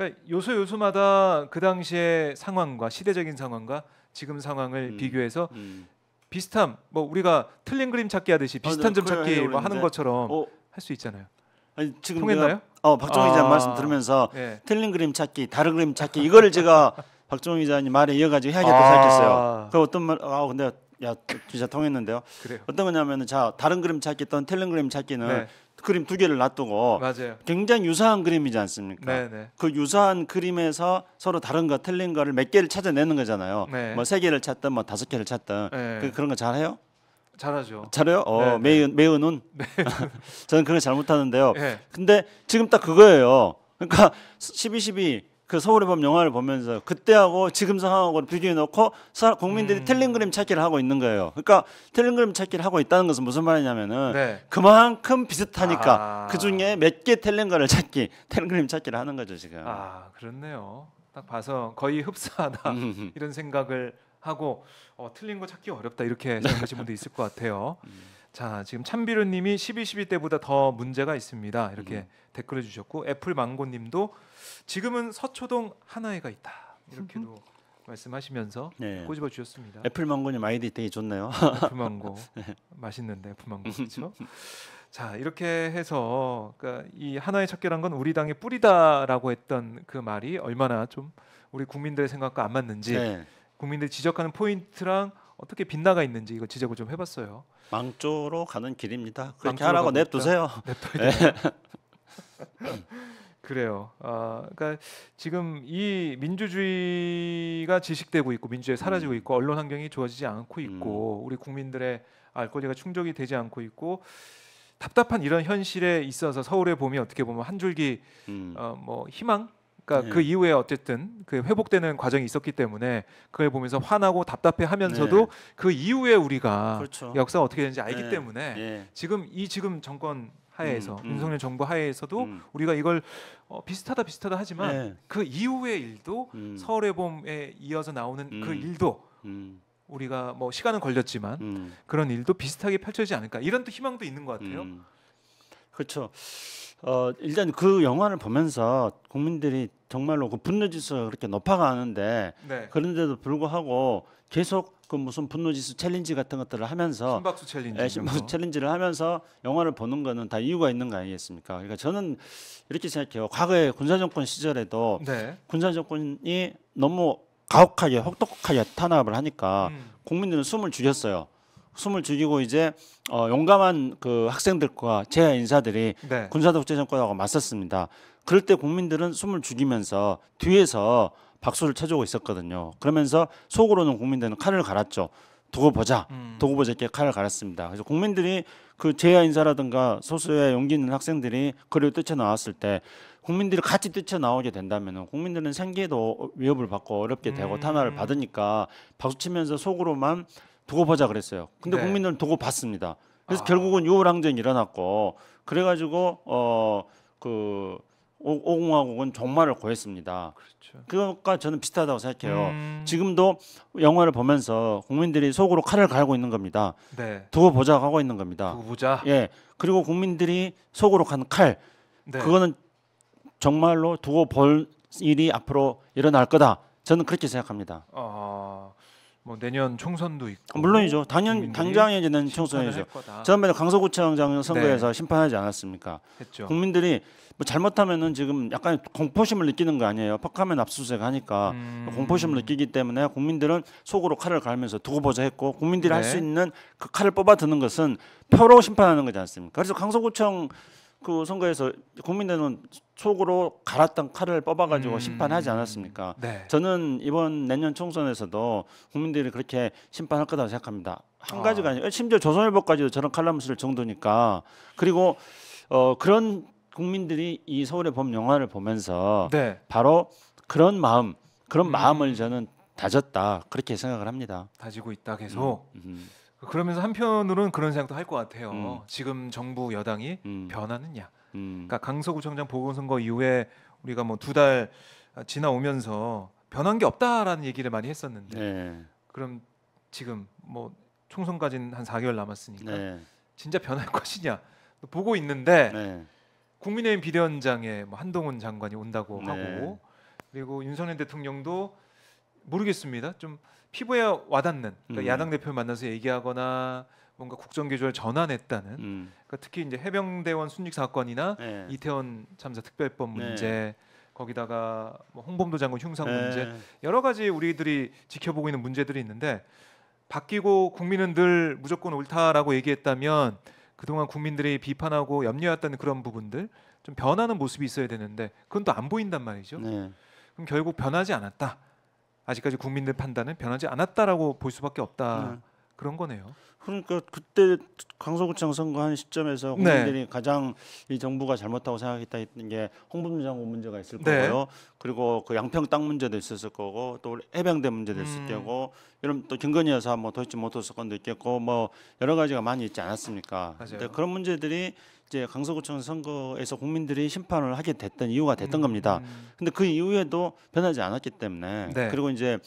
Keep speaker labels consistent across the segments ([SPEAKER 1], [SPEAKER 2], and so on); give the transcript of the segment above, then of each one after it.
[SPEAKER 1] 그러니까 요소 요소마다 그 당시의 상황과 시대적인 상황과 지금 상황을 음, 비교해서 음. 비슷함 뭐 우리가 틀린 그림 찾기 하듯이 비슷한 아, 점 찾기 뭐 하는 것처럼 어, 할수 있잖아요. 아니, 지금 통했나요? 어 박종 기자 아, 말씀 들으면서 네.
[SPEAKER 2] 틀린 그림 찾기, 다른 그림 찾기 이거를 제가 박종 기자님 말에 이어가지고 해야겠다 아. 생각했어요. 아. 그 어떤 말아 근데 야 기자 통했는데요. 그래요. 어떤 거냐면은 자 다른 그림 찾기 또는 틀린 그림 찾기는 네. 그림 두 개를 놔두고 맞아요. 굉장히 유사한 그림이지 않습니까? 네네. 네. 그 유사한 그림에서 서로 다른거틀린거를몇 개를 찾아내는 거잖아요. 네. 뭐세 개를 찾든 뭐 다섯 개를 찾든 네. 그, 런거 잘해요?
[SPEAKER 1] 잘하죠. 잘해요?
[SPEAKER 2] 어, 매은 매은은 네. 네. 네. 저는 그걸 잘 못하는데요. 근데 지금 딱 그거예요. 그러니까 12, 12그 서울의 밤 영화를 보면서 그때하고 지금 상황하고 비교해 놓고 국민들이 음. 텔링그램 찾기를 하고 있는 거예요. 그러니까 텔링그램 찾기를 하고 있다는 것은 무슨 말이냐면은 네. 그만큼 비슷하니까 아. 그 중에 몇 개 텔링그램을 찾기, 텔링그램 찾기를 하는 거죠 지금. 아
[SPEAKER 1] 그렇네요. 딱 봐서 거의 흡사하다 음. 이런 생각을 하고 어, 틀린 거 찾기 어렵다 이렇게 생각하시는 분도 있을 것 같아요. 음. 자 지금 참비루님이 12, 12 때보다 더 문제가 있습니다. 이렇게 음. 댓글을 주셨고 애플 망고님도 지금은 서초동 하나에가 있다 이렇게도 말씀하시면서 네. 꼬집어 주셨습니다. 애플망고님 아이디 되게 좋네요. 애플망고 네. 맛있는데 애플망고 음. 그렇죠? 자 이렇게 해서 그러니까 이 하나의 척결한 건 우리 당의 뿌리다라고 했던 그 말이 얼마나 좀 우리 국민들의 생각과 안 맞는지 네. 국민들이 지적하는 포인트랑 어떻게 빗나가 있는지 이거 지적을 좀 해봤어요.
[SPEAKER 2] 망조로 가는 길입니다. 그렇게 하라고 냅두세요. 냅둬야 네.
[SPEAKER 1] 그래요. 아, 그러니까 지금 이 민주주의가 지식되고 있고 민주주의 사라지고 음. 있고 언론 환경이 좋아지지 않고 음. 있고 우리 국민들의 알 권리가 충족이 되지 않고 있고 답답한 이런 현실에 있어서 서울의 봄이 어떻게 보면 한 줄기 음. 어, 뭐 희망 그러니까 네. 그 이후에 어쨌든 그 회복되는 과정이 있었기 때문에 그걸 보면서 화나고 답답해하면서도 네. 그 이후에 우리가 그렇죠. 역사가 어떻게 되는지 알기 네. 때문에 네. 지금 이 지금 정권 하에서 음, 음. 윤석열 정부 하에서도 음. 우리가 이걸 어, 비슷하다 비슷하다 하지만 네. 그 이후의 일도 음. 서울의 봄에 이어서 나오는 그 음. 일도 음. 우리가 뭐 시간은 걸렸지만 그런 일도 비슷하게 펼쳐지지 않을까 이런 또 희망도 있는 것 같아요. 그렇죠. 어, 일단 그 영화를 보면서 국민들이
[SPEAKER 2] 정말로 그 분노지수가 그렇게 높아가는데 네. 그런데도 불구하고 계속 그 무슨 분노지수 챌린지 같은 것들을 하면서
[SPEAKER 1] 심박수 챌린지 예, 심박수
[SPEAKER 2] 챌린지를 하면서 영화를 보는 거는 다 이유가 있는 거 아니겠습니까? 그러니까 저는 이렇게 생각해요. 과거의 군사정권 시절에도 네. 군사정권이 너무 가혹하게 혹독하게 탄압을 하니까 음. 국민들은 숨을 죽였어요. 숨을 죽이고 이제 어, 용감한 그 학생들과 재야 인사들이 네. 군사독재 정권하고 맞섰습니다. 그럴 때 국민들은 숨을 죽이면서 뒤에서 박수를 쳐주고 있었거든요. 그러면서 속으로는 국민들은 칼을 갈았죠. 두고 보자, 음. 두고 보자 이렇게 칼을 갈았습니다. 그래서 국민들이 그 재야 인사라든가 소수의 용기 있는 학생들이 그를 뛰쳐나왔을 때 국민들이 같이 뛰쳐나오게 된다면 국민들은 생계도 위협을 받고 어렵게 되고 음. 탄압을 받으니까 박수치면서 속으로만 두고 보자 그랬어요. 근데 네. 국민들은 두고 봤습니다. 그래서 아. 결국은 6월 항쟁이 일어났고 그래가지고 어그 오공화국은 종말을 고했습니다. 그렇죠. 그것과 저는 비슷하다고 생각해요. 음... 지금도 영화를 보면서 국민들이 속으로 칼을 갈고 있는 겁니다. 네. 두고 보자 하고 있는 겁니다. 두고 보자. 예. 그리고 국민들이 속으로 간 칼, 네. 그거는 정말로 두고 볼 일이 앞으로 일어날 거다. 저는 그렇게 생각합니다.
[SPEAKER 1] 어... 뭐 내년 총선도 있고
[SPEAKER 2] 물론이죠. 당연 당장 이제는 총선이죠. 처음에는 강서구청장 선거에서 네. 심판하지 않았습니까? 했죠. 국민들이 뭐 잘못하면은 지금 약간 공포심을 느끼는 거 아니에요. 퍽하면 압수수색 하니까 음... 공포심을 느끼기 때문에 국민들은 속으로 칼을 갈면서 두고 보자 했고 국민들이 네. 할수 있는 그 칼을 뽑아 드는 것은 표로 심판하는 거지 않습니까? 그래서 강서구청 그 선거에서 국민들은 속으로 갈았던 칼을 뽑아가지고 음. 심판하지 않았습니까? 네. 저는 이번 내년 총선에서도 국민들이 그렇게 심판할 거다고 생각합니다. 한 아. 가지가 아니에요. 심지어 조선일보까지도 저런 칼럼을 쓸 정도니까. 그리고 어, 그런 국민들이 이 서울의 봄 영화를 보면서 네. 바로 그런 마음, 그런 음. 마음을 저는 다졌다 그렇게 생각을 합니다. 다지고
[SPEAKER 1] 있다 계속. 음. 음. 그러면서 한편으로는 그런 생각도 할 것 같아요. 음. 지금 정부 여당이 음. 변하느냐. 음. 그러니까 강서구청장 보궐선거 이후에 우리가 뭐 두 달 지나오면서 변한 게 없다라는 얘기를 많이 했었는데 네. 그럼 지금 뭐 총선까지는 한 4개월 남았으니까 네. 진짜 변할 것이냐 보고 있는데 네. 국민의힘 비대위원장에 뭐 한동훈 장관이 온다고 네. 하고 그리고 윤석열 대통령도 모르겠습니다. 좀 피부에 와닿는 그러니까 음. 야당 대표 만나서 얘기하거나 뭔가 국정 기조를 전환했다는 음. 그러니까 특히 이제 해병대원 순직 사건이나 네. 이태원 참사 특별법 네. 문제 네. 거기다가 뭐 홍범도 장군 흉상 네. 문제 여러 가지 우리들이 지켜보고 있는 문제들이 있는데 바뀌고 국민은 늘 무조건 옳다라고 얘기했다면 그동안 국민들이 비판하고 염려했던 그런 부분들 좀 변하는 모습이 있어야 되는데 그건 또 안 보인단 말이죠. 네. 그럼 결국 변하지 않았다. 아직까지 국민들 판단은 변하지 않았다라고 볼 수밖에 없다. 네. 그런 거네요.
[SPEAKER 2] 그러니까 그때 강서구청 선거한 시점에서 네. 국민들이 네. 가장 이 정부가 잘못하고 생각했다 했던 게 홍범장 문제가 있을 네. 거고요. 그리고 그 양평 땅 문제도 있었을 거고 또 해병대 문제도 있을 음. 거고 이런 또 김건희 여사 뭐 도대체 모터 사건도 있겠고 뭐 여러 가지가 많이 있지 않았습니까? 맞아요. 그런 문제들이 이제 강서구청 선거에서 국민들이 심판을 하게 됐던 이유가 됐던 음. 겁니다. 근데 그 이후에도 변하지 않았기 때문에 네. 그리고 이제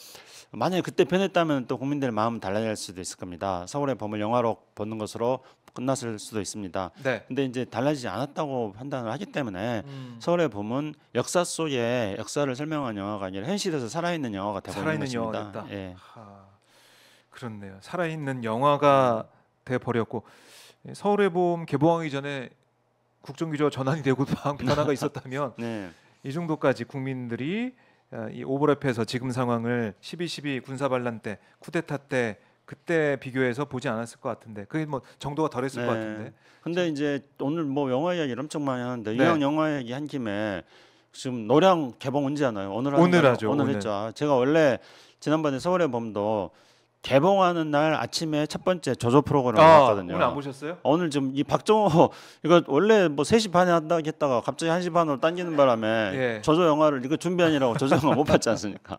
[SPEAKER 2] 만약에 그때 변했다면 또 국민들의 마음 달라질 수도 있을 겁니다. 서울의 범을 영화로 보는 것으로 끝났을 수도 있습니다. 네. 근데 이제 달라지지 않았다고 판단을 하기 때문에 음. 서울의 봄은 역사 속에
[SPEAKER 1] 역사를 설명한 영화가 아니라 현실에서 살아있는 영화가 되고 살아있는 있는 것입니다.
[SPEAKER 2] 예. 하,
[SPEAKER 1] 그렇네요. 살아있는 영화가 돼 버렸고 서울의 봄 개봉하기 전에 국정기조 전환이 되고 변화가 있었다면 네. 이 정도까지 국민들이 어, 이 오버랩해서 지금 상황을 12.12 군사반란 때 쿠데타 때 그때 비교해서 보지 않았을 것 같은데 그게 뭐 정도가 덜했을 네. 것 같은데 근데 이제
[SPEAKER 2] 오늘 뭐 영화 이야기를 엄청 많이 하는데 네. 이왕 영화 얘기 한 김에 지금 노량 개봉 언제하나요? 오늘 오늘 하죠. 오늘, 오늘 했죠. 제가 원래 지난번에 서울의 봄도 개봉하는 날 아침에 첫 번째 저조 프로그램을 아, 봤거든요. 오늘 안 보셨어요? 오늘 지금 이 박정호 이거 원래 뭐 3시 반에 한다 했다가 갑자기 1시 반으로 당기는 바람에 예. 저조 영화를 이거 준비하느라고 저조 영화 못 봤지 않습니까?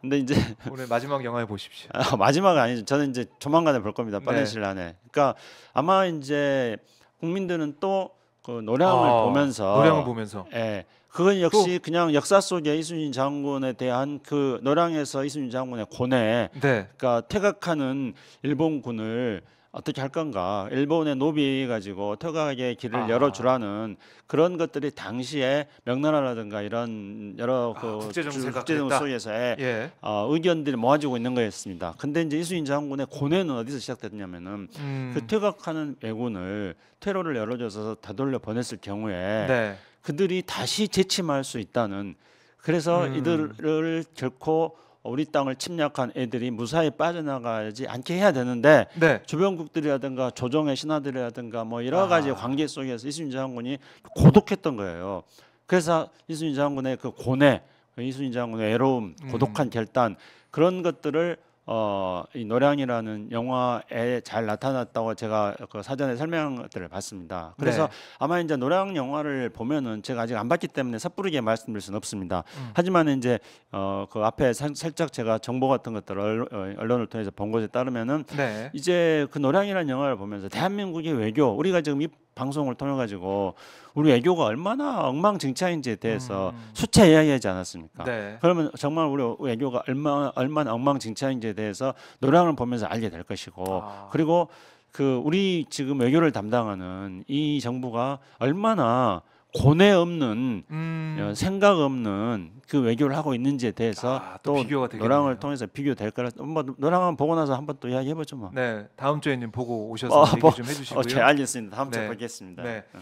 [SPEAKER 2] 근데 이제 오늘 마지막 영화에 보십시오. 아, 마지막은 아니죠. 저는 이제 조만간에 볼 겁니다. 네. 빠른 네. 시일 안에. 그러니까 아마 이제 국민들은 또 그 노량을 아, 보면서 노량을 보면서 예. 그건 역시 또, 그냥 역사 속에 이순신 장군에 대한 그 노량에서 이순신 장군의 고뇌, 네. 그러니까 퇴각하는 일본군을 어떻게 할 건가? 일본의 노비 가지고 퇴각의 길을 아. 열어주라는 그런 것들이 당시에 명나라라든가 이런 여러 아, 그 아, 국제정세 속에서의 예. 어, 의견들이 모아지고 있는 거였습니다. 근데 이제 이순신 장군의 고뇌는 어디서 시작됐냐면은 음. 그 퇴각하는 외군을 테러를 열어줘서 다돌려 보냈을 경우에. 네. 그들이 다시 재침할 수 있다는 그래서 음. 이들을 결코 우리 땅을 침략한 애들이 무사히 빠져나가지 않게 해야 되는데 네. 주변국들이라든가 조정의 신하들이라든가 뭐 여러 아. 가지 아. 관계 속에서 이순신 장군이 고독했던 거예요. 그래서 이순신 장군의 그 고뇌, 이순신 장군의 외로움, 음. 고독한 결단 그런 것들을 어, 이 노량이라는 영화에 잘 나타났다고 제가 그 사전에 설명들을 봤습니다. 네. 그래서 네. 아마 이제 노량 영화를 보면은 제가 아직 안 봤기 때문에 섣부르게 말씀드릴 수는 없습니다. 음. 하지만 이제 어, 그 앞에 사, 살짝 제가 정보 같은 것들을 어, 언론을 통해서 본 것에 따르면은 네. 이제 그 노량이라는 영화를 보면서 대한민국의 외교 우리가 지금 이 방송을 통해 가지고 우리 애교가 얼마나 엉망진창인지에 대해서 음. 수차 이야기하지 않았습니까? 네. 그러면 정말 우리 애교가 얼마 얼마나 엉망진창인지에 대해서 노량을 보면서 알게 될 것이고 아. 그리고 그 우리 지금 외교를 담당하는 이 정부가 얼마나 고뇌 없는 음. 어, 생각 없는 그 외교를 하고 있는지에 대해서 아, 또, 또 비교가 노랑을 통해서 비교될 거라 뭐 노랑은 보고
[SPEAKER 1] 나서 한번 또 이야기해보죠 뭐. 네 다음 주에는 보고 오셔서 어, 얘기 뭐, 좀 해주시고요. 어, 제 네, 알겠습니다. 다음 주에 네. 뵙겠습니다. 네. 어.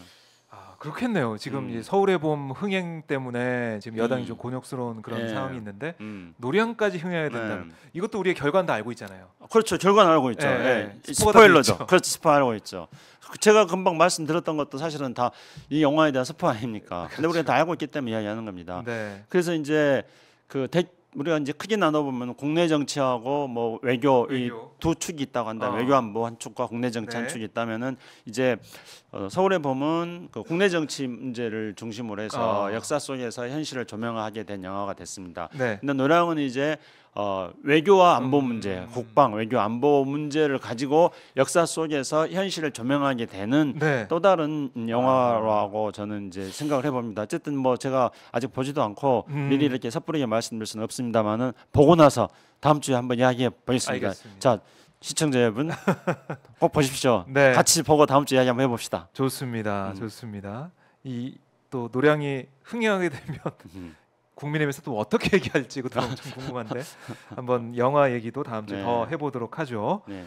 [SPEAKER 1] 그렇겠네요. 지금 음. 서울의봄 흥행 때문에 지금 여당이 음. 좀 곤욕스러운 그런 예. 상황이 있는데 음. 노량까지 흥행해야 된다. 예. 네. 이것도 우리의 결과는 다 알고 있잖아요. 아, 그렇죠. 결과는 알고 있죠. 예. 예. 예. 스포일러죠 그렇죠. 스포 알고 있죠. 그 제가 금방 말씀드렸던
[SPEAKER 2] 것도 사실은 다 이 영화에 대한 스포 아닙니까? 그렇죠. 근데 우리가 그렇죠. 다 알고 있기 때문에 이야기하는 겁니다. 네. 그래서 이제 그 대, 우리가 이제 크게 나눠보면 국내 정치하고 뭐 외교, 외교. 이두 축이 있다고 한다. 어. 아. 외교 안보 뭐 한 축과 국내 정치 네. 한 축이 있다면은 이제 어, 서울에 보면 그 국내 정치 문제를 중심으로 해서 어. 역사 속에서 현실을 조명하게 된 영화가 됐습니다. 네. 근데 노량은 이제 어, 외교와 안보 음. 문제, 국방, 외교, 안보 문제를 가지고 역사 속에서 현실을 조명하게 되는 네. 또 다른 영화라고 아. 저는 이제 생각을 해봅니다. 어쨌든 뭐 제가 아직 보지도 않고 음. 미리 이렇게 섣부르게 말씀드릴 수는 없습니다. 했습니다만은 보고 나서 다음 주에 한번 이야기해 보겠습니다. 알겠습니다.
[SPEAKER 1] 자 시청자 여러분 꼭 보십시오. 네. 같이 보고 다음 주에 이야기 한번 해봅시다. 좋습니다, 음. 좋습니다. 이 또 노량이 흥행하게 되면 음. 국민의힘에서 또 어떻게 얘기할지 그것도 엄청 궁금한데 한번 영화 얘기도 다음 주에 네. 더 해보도록 하죠. 네.